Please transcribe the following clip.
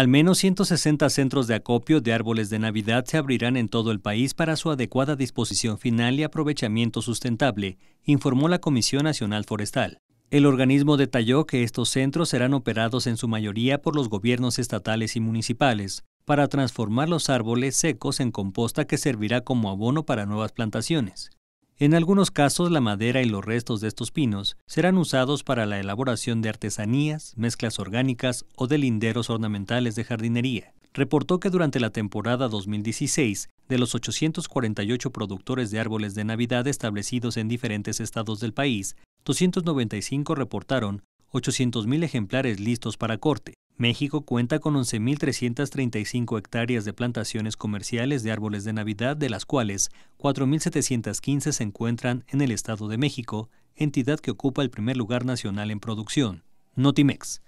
Al menos 160 centros de acopio de árboles de Navidad se abrirán en todo el país para su adecuada disposición final y aprovechamiento sustentable, informó la Comisión Nacional Forestal. El organismo detalló que estos centros serán operados en su mayoría por los gobiernos estatales y municipales para transformar los árboles secos en composta que servirá como abono para nuevas plantaciones. En algunos casos, la madera y los restos de estos pinos serán usados para la elaboración de artesanías, mezclas orgánicas o de linderos ornamentales de jardinería. Reportó que durante la temporada 2016, de los 848 productores de árboles de Navidad establecidos en diferentes estados del país, 295 reportaron 800.000 ejemplares listos para corte, México cuenta con 11.335 hectáreas de plantaciones comerciales de árboles de Navidad, de las cuales 4.715 se encuentran en el Estado de México, entidad que ocupa el primer lugar nacional en producción. Notimex.